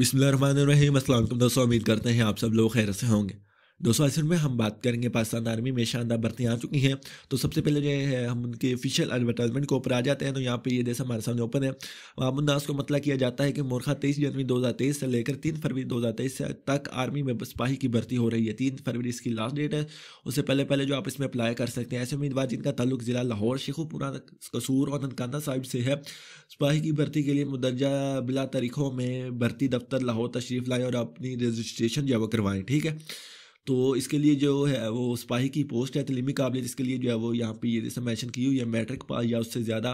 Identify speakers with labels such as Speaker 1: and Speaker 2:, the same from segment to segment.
Speaker 1: बिसमीम असल उम्मीद करते हैं आप सब लोग खैर से होंगे दोस्तों ऐसे में हम बात करेंगे पाकिस्तान आर्मी में शानदार भर्ती आ चुकी हैं तो सबसे पहले जो है हम उनके ऑफिशियल एडवर्टाइजमेंट के ऊपर आ जाते हैं तो यहाँ पे ये जैसा हमारे सामने ओपन है मामुन्नास तो को मतलब किया जाता है कि मोरखा तेईस जनवरी दो से लेकर तीन फरवरी दो तक आर्मी में सिपाही की भर्ती हो रही है तीन फरवरी इसकी लास्ट डेट है उससे पहले पहले जो आप इसमें अप्लाई कर सकते हैं ऐसे उम्मीदवार जिनका ताल्लुक ज़िला लाहौर शेखुपुरा कसूर और ननकाना साहिब से है सिपाही की भर्ती के लिए मुदर्जा बिला तारीखों में भर्ती दफ्तर लाहौर तशरीफ़ लाएँ और अपनी रजिस्ट्रेशन जो वो करवाएँ ठीक है तो इसके लिए जो है वो सिपाही की पोस्ट है तलीमी तो काबिलियत इसके लिए जो है वो यहाँ पे ये जैसे मैंशन की हुई है मैट्रिक पास या उससे ज़्यादा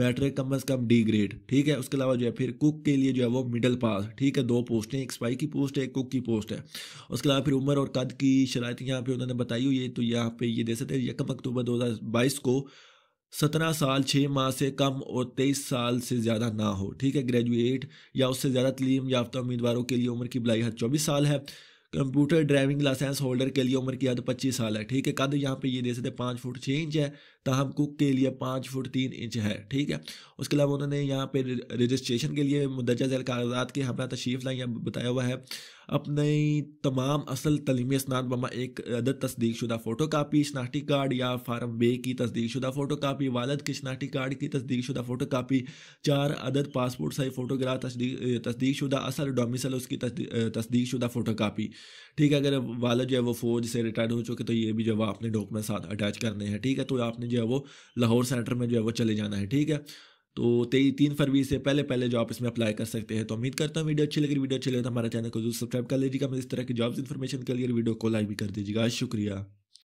Speaker 1: मैट्रिक कम अज़ कम डी ग्रेड ठीक है उसके अलावा जो है फिर कुक के लिए जो है वो मिडल पास ठीक है दो पोस्टें एक सिपाही की पोस्ट है एक कुक की पोस्ट है उसके अलावा फिर उम्र और कद की शरात यहाँ पर उन्होंने बताई हुई है तो यहाँ पर ये दे सकते हैं यकम अक्टूबर दो हज़ार बाईस को सत्रह साल छः माह से कम और तेईस साल से ज़्यादा ना हो ठीक है ग्रेजुएट या उससे ज़्यादा तलीम याफ्ता उम्मीदवारों के लिए उम्र की बलाई हद चौबीस साल है कंप्यूटर ड्राइविंग लाइसेंस होल्डर के लिए उम्र की हद पच्चीस साल है ठीक है कद यहाँ पे ये दे सकते पाँच फुट छः इंच है तहम कुक के लिए पाँच फुट तीन इंच है ठीक है उसके अलावा उन्होंने यहाँ पे रजिस्ट्रेशन के लिए मुदर्जा जैल कागजात के हमला तशरीफ लाइन बताया हुआ है अपने तमाम असल तलीम बमा एक अदद तस्दीक शुदा फ़ोटो कापी शनाख्ती कार्ड या फार्म बे की तस्दीक शुदा फ़ोटो कापी वालद की शनाख्ती कार्ड की तस्दीक शुदा फ़ोटो कापी चार अदद पासपोर्ट साइज़ फ़ोटोग्राफ तस्दीक शुदा असल डोमिसल उसकी तस्दीक शुदा फ़ोटो कापी ठीक है अगर वालद जो है वो फ़ौज से रिटायर्ड हो चुके तो ये भी जो है वो आपने डॉक्यूमेंट साथ अटैच करने हैं ठीक है तो आपने जो है वो लाहौर सेंटर में जो है वो चले जाना है ठीक है तो तेई तीन फरवरी से पहले पहले जॉब इसमें अप्लाई कर सकते हैं तो उम्मीद करता हूँ वीडियो अच्छी लगी वीडियो अच्छी लगे तो हमारे चैनल को जरूर सब्सक्राइब कर लीजिएगा मैं इस तरह की जॉब्स इन्फॉर्मेशन के लिए वीडियो को लाइक भी कर दीजिएगा शुक्रिया